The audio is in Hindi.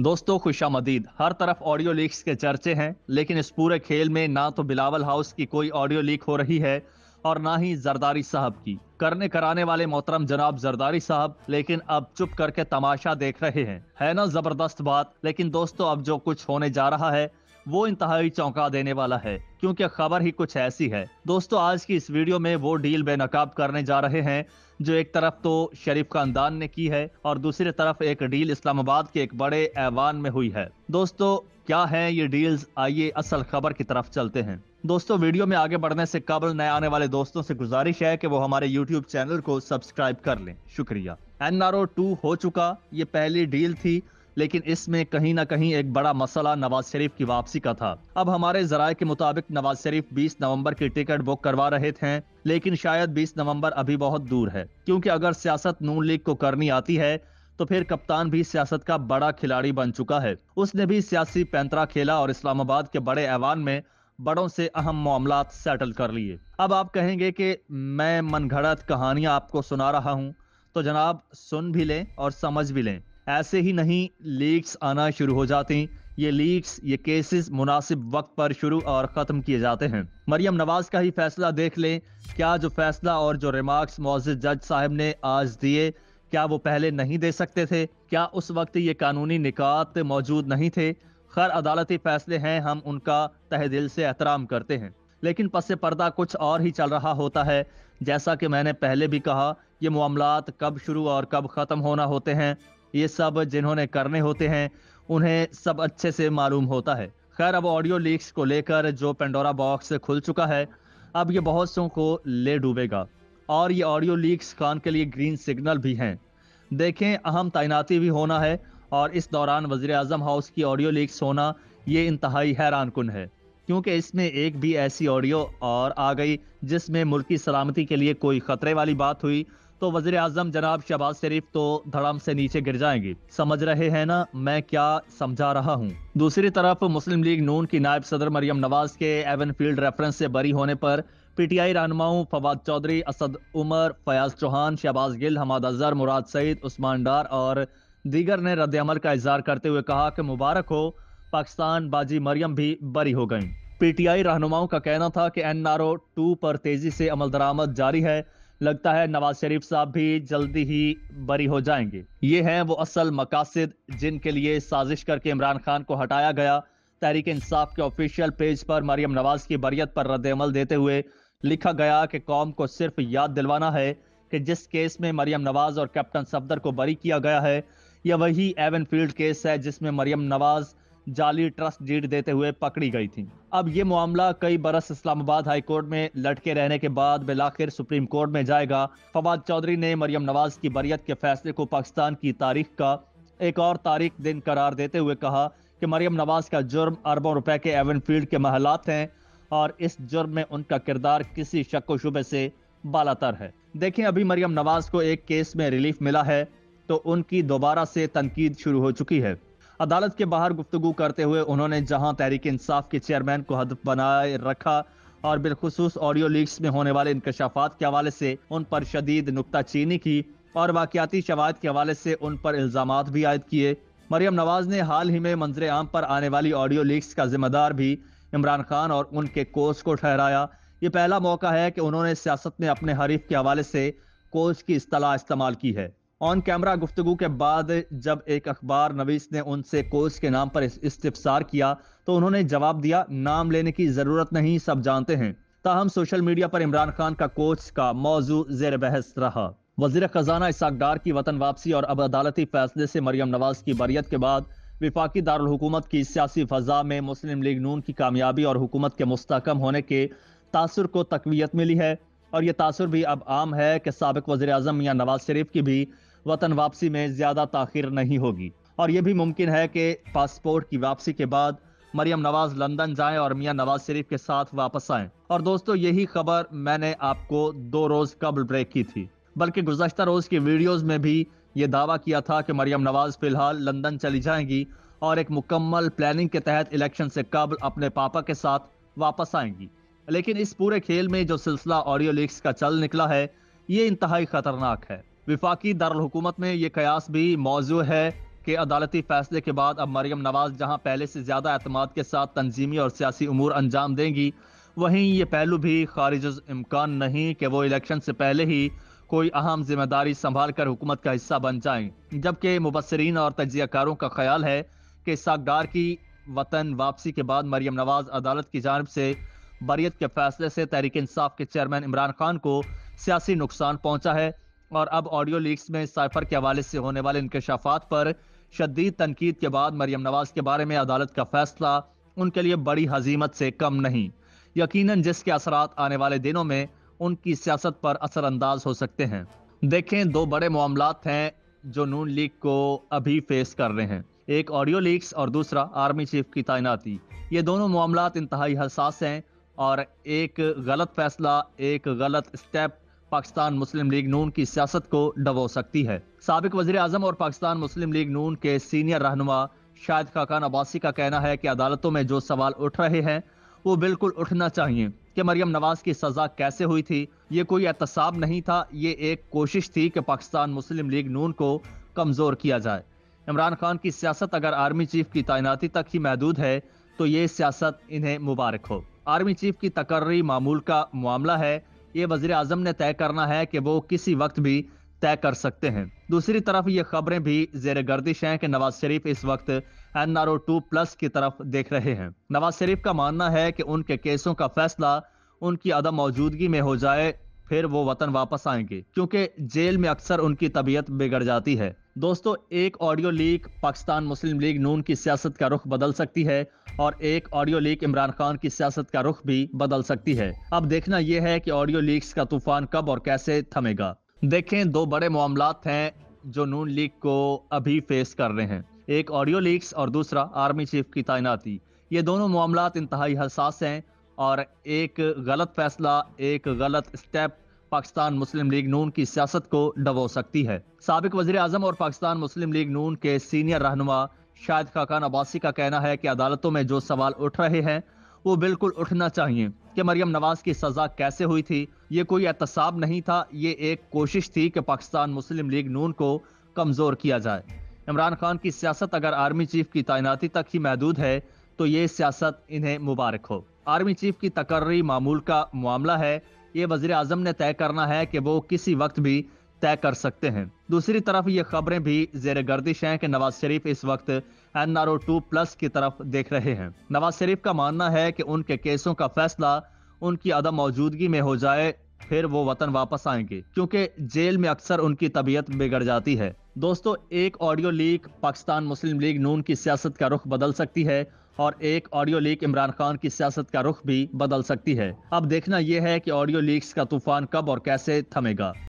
दोस्तों खुशा मदीद हर तरफ ऑडियो लीक्स के चर्चे हैं लेकिन इस पूरे खेल में ना तो बिलावल हाउस की कोई ऑडियो लीक हो रही है और ना ही जरदारी साहब की करने कराने वाले मोहतरम जनाब जरदारी साहब लेकिन अब चुप करके तमाशा देख रहे हैं है ना जबरदस्त बात लेकिन दोस्तों अब जो कुछ होने जा रहा है वो इंतहाई चौंका देने वाला है क्योंकि खबर ही कुछ ऐसी है दोस्तों आज की इस वीडियो में वो डील बेनकाब करने जा रहे हैं जो एक तरफ तो शरीफ खानदान ने की है और दूसरी तरफ एक डील इस्लामाबाद के एक बड़े ऐवान में हुई है दोस्तों क्या है ये डील्स आइए असल खबर की तरफ चलते हैं दोस्तों वीडियो में आगे बढ़ने से कबल नए आने वाले दोस्तों से गुजारिश है कि वो हमारे यूट्यूब चैनल को सब्सक्राइब कर लें शुक्रिया एन आर हो चुका ये पहली डील थी लेकिन इसमें कहीं ना कहीं एक बड़ा मसला नवाज शरीफ की वापसी का था अब हमारे जराये के मुताबिक नवाज शरीफ 20 नवंबर की टिकट बुक करवा रहे थे लेकिन शायद 20 नवंबर अभी बहुत दूर है क्योंकि अगर सियासत नून लीग को करनी आती है तो फिर कप्तान भी सियासत का बड़ा खिलाड़ी बन चुका है उसने भी सियासी पैंतरा खेला और इस्लामाबाद के बड़े ऐवान में बड़ों से अहम मामला सेटल कर लिए अब आप कहेंगे कि मैं मनगढ़ंत कहानियां आपको सुना रहा हूं तो जनाब सुन भी लें और समझ भी लें ऐसे ही नहीं लीक्स आना शुरू हो जाती ये लीक्स ये केसेस मुनासिब वक्त पर शुरू और ख़त्म किए जाते हैं मरियम नवाज का ही फैसला देख लें क्या जो फैसला और जो रिमार्क्स मोज जज साहब ने आज दिए क्या वो पहले नहीं दे सकते थे क्या उस वक्त ये कानूनी निकात मौजूद नहीं थे खैर अदालती फैसले हैं हम उनका तह दिल से एहतराम करते हैं लेकिन पस पर्दा कुछ और ही चल रहा होता है जैसा कि मैंने पहले भी कहा ये मामला कब शुरू और कब ख़त्म होना होते हैं ये सब जिन्होंने करने होते हैं उन्हें सब अच्छे से मालूम होता है खैर अब ऑडियो लीक्स को लेकर जो पेंडोरा बॉक्स खुल चुका है अब ये बहुत सो को ले डूबेगा और ये ऑडियो लीक्स खान के लिए ग्रीन सिग्नल भी हैं देखें अहम तैनाती भी होना है और इस दौरान वजीर अजम हाउस की ऑडियो लीक्स होना ये इंतहाई हैरान कन है क्योंकि इसमें एक भी ऐसी ऑडियो और आ गई जिसमें मुल्की सलामती के लिए कोई ख़तरे वाली बात हुई तो वजीर आजम जनाब शहबाज शरीफ तो धड़म से नीचे गिर जाएंगे समझ रहे हैं ना मैं क्या समझा रहा हूँ दूसरी तरफ मुस्लिम लीग नून की नायब सदर मरियम नवाज के एवन फील्ड रेफरेंस से बरी होने पर पीटीआई रहनुमाओं फवाद चौधरी असद उमर फयाज चौहान शहबाज गिल हमाद अजहर मुराद सईद उस्मान डार और दीगर ने रद्दमल का इजहार करते हुए कहा कि मुबारक हो पाकिस्तान बाजी मरियम भी बरी हो टी पीटीआई रहनुमाओं का कहना था कि एनआरओ टू पर तेजी से अमल दरामद जारी है लगता है नवाज शरीफ साहब भी जल्दी ही बरी हो जाएंगे ये हैं वो असल मकासद जिनके लिए साजिश करके इमरान खान को हटाया गया तहरीक इंसाफ के ऑफिशियल पेज पर मरियम नवाज की बरियत पर रद्दमल देते हुए लिखा गया कि कौम को सिर्फ याद दिलवाना है कि जिस केस में मरियम नवाज और कैप्टन सफदर को बरी किया गया है यह वही एवन फील्ड केस है जिसमें मरियम नवाज जाली ट्रस्ट डीड देते हुए पकड़ी गई थी अब ये मामला कई बरस इस्लामाबाद हाई कोर्ट में लटके रहने के बाद बिलाखिर सुप्रीम कोर्ट में जाएगा फवाद चौधरी ने मरियम नवाज की बरियत के फैसले को पाकिस्तान की तारीख का एक और तारीख दिन करार देते हुए कहा कि मरियम नवाज का जुर्म अरबों रुपए के एवन फील्ड के महलात हैं और इस जुर्म में उनका किरदार किसी शक शुबे से बालातर है देखें अभी मरियम नवाज को एक केस में रिलीफ मिला है तो उनकी दोबारा से तनकीद शुरू हो चुकी है अदालत के बाहर गुफ्तगु करते हुए उन्होंने जहां तहरीक इंसाफ के चेयरमैन को हदफ बनाए रखा और बिलखसूस ऑडियो लीक्स में होने वाले इंकशाफात के हवाले से उन पर शदीद नुकताचीनी की और वाकियाती शवाद के हवाले से उन पर इल्जाम भी आयद किए मरियम नवाज ने हाल ही में मंजर आम पर आने वाली ऑडियो लीक्स का जिम्मेदार भी इमरान खान और उनके कोच को ठहराया ये पहला मौका है कि उन्होंने सियासत में अपने हरीफ के हवाले से कोच की असलाह इस्तेमाल की है ऑन कैमरा गुफ्तगु के बाद जब एक अखबार नवीस ने उनसे कोच के नाम पर इस्तफसार किया तो उन्होंने जवाब दिया नाम लेने की ज़रूरत नहीं सब जानते हैं ताहम सोशल मीडिया पर इमरान खान का कोच का मौजू जेर बहस रहा वजीर खजाना इसाक डार की वतन वापसी और अब अदालती फैसले से मरियम नवाज की बरियत के बाद विफाकी दारकूमत की सियासी फजा में मुस्लिम लीग नून की कामयाबी और हुकूमत के मुस्तकम होने के तासर को तकवीत मिली है और ये तासर भी अब आम है कि सबक वजी अजम मियाँ नवाज शरीफ की भी वतन वापसी में ज्यादा ताखिर नहीं होगी और ये भी मुमकिन है कि पासपोर्ट की वापसी के बाद मरियम नवाज लंदन जाएं और मियां नवाज शरीफ के साथ वापस आएं और दोस्तों यही खबर मैंने आपको दो रोज कबल ब्रेक की थी बल्कि गुजशत रोज की वीडियोज में भी ये दावा किया था कि मरियम नवाज फिलहाल लंदन चली जाएंगी और एक मुकम्मल प्लानिंग के तहत इलेक्शन से कबल अपने पापा के साथ वापस आएंगी लेकिन इस पूरे खेल में जो सिलसिला ऑडियो लीक्स का चल निकला है ये इंतहाई खतरनाक है विफाकी दारकूमत में ये कयास भी मौजू है कि अदालती फैसले के बाद अब मरीम नवाज जहाँ पहले से ज़्यादा अतमाद के साथ तनजीमी और सियासी अमूर अंजाम देंगी वहीं ये पहलू भी खारिज इम्कान नहीं कि वो इलेक्शन से पहले ही कोई अहम जिम्मेदारी संभाल कर हुकूमत का हिस्सा बन जाए जबकि मुबसरीन और तजियाकारों का ख्याल है कि सागदार की वतन वापसी के बाद मरीम नवाज अदालत की जानब से बरीत के फैसले से तहरीक इंसाफ के चेयरमैन इमरान खान को सियासी नुकसान पहुंचा है और अब ऑडियो लीक्स में साइफर के हवाले से होने वाले इंकशाफात पर शदीद तनकीद के बाद मरियम नवाज के बारे में अदालत का फैसला उनके लिए बड़ी हजीमत से कम नहीं यकीनन जिसके असरात आने वाले दिनों में उनकी सियासत पर असरअंदाज हो सकते हैं देखें दो बड़े मामला हैं जो नून लीग को अभी फेस कर रहे हैं एक ऑडियो लीक्स और दूसरा आर्मी चीफ की तैनाती ये दोनों मामला इंतहाई हसास हैं और एक गलत फैसला एक गलत step Pakistan Muslim League Noon की सियासत को डबो सकती है सबक वजी आजम और पाकिस्तान मुस्लिम लीग नून के सीनियर रहनुमा शाहिद खाकान अब्बासी का कहना है कि अदालतों में जो सवाल उठ रहे हैं वो बिल्कुल उठना चाहिए कि मरियम नवाज की सजा कैसे हुई थी ये कोई एहतसाब नहीं था ये एक कोशिश थी कि पाकिस्तान मुस्लिम लीग नून को कमज़ोर किया जाए इमरान खान की सियासत अगर आर्मी चीफ की तैनाती तक ही महदूद है तो ये सियासत इन्हें मुबारक हो आर्मी चीफ की तकर्री मामूल का मामला है ये वजीर अजम ने तय करना है कि वो किसी वक्त भी तय कर सकते हैं दूसरी तरफ ये खबरें भी जेर गर्दिश हैं कि नवाज शरीफ इस वक्त N R O two plus की तरफ देख रहे हैं नवाज शरीफ का मानना है कि उनके केसों का फैसला उनकी अदम मौजूदगी में हो जाए फिर वो वतन वापस आएंगे क्योंकि जेल में अक्सर उनकी तबीयत बिगड़ जाती है दोस्तों एक audio leak Pakistan Muslim League Noon की सियासत का रुख बदल सकती है और एक ऑडियो लीक इमरान खान की सियासत का रुख भी बदल सकती है अब देखना यह है कि ऑडियो लीक्स का तूफान कब और कैसे थमेगा देखें दो बड़े मामला हैं जो नून लीग को अभी फेस कर रहे हैं एक ऑडियो लीक्स और दूसरा आर्मी चीफ की तैनाती ये दोनों मामला इंतहाई हसास हैं और एक गलत फैसला एक गलत step Pakistan Muslim League Noon की सियासत को डबो सकती है सबक वजी अजम और पाकिस्तान मुस्लिम लीग नून के सीनियर रहनुमा शाहिद खाकान अब्बासी का कहना है कि अदालतों में जो सवाल उठ रहे हैं वो बिल्कुल उठना चाहिए कि मरियम नवाज की सज़ा कैसे हुई थी ये कोई एहतसाब नहीं था ये एक कोशिश थी कि पाकिस्तान मुस्लिम लीग नून को कमज़ोर किया जाए इमरान खान की सियासत अगर आर्मी चीफ की तैनाती तक ही महदूद है तो ये सियासत इन्हें मुबारक हो आर्मी चीफ की तकर्री मामूल का मामला है ये वजीर आजम ने तय करना है कि वो किसी वक्त भी तय कर सकते हैं दूसरी तरफ ये खबरें भी जेर गर्दिश हैं कि नवाज शरीफ इस वक्त N R O two plus की तरफ देख रहे हैं नवाज शरीफ का मानना है कि उनके केसों का फैसला उनकी अदम मौजूदगी में हो जाए फिर वो वतन वापस आएंगे क्योंकि जेल में अक्सर उनकी तबीयत बिगड़ जाती है दोस्तों एक audio leak Pakistan Muslim League Noon की सियासत का रुख बदल सकती है और एक ऑडियो लीक इमरान खान की सियासत का रुख भी बदल सकती है अब देखना यह है कि ऑडियो लीक्स का तूफान कब और कैसे थमेगा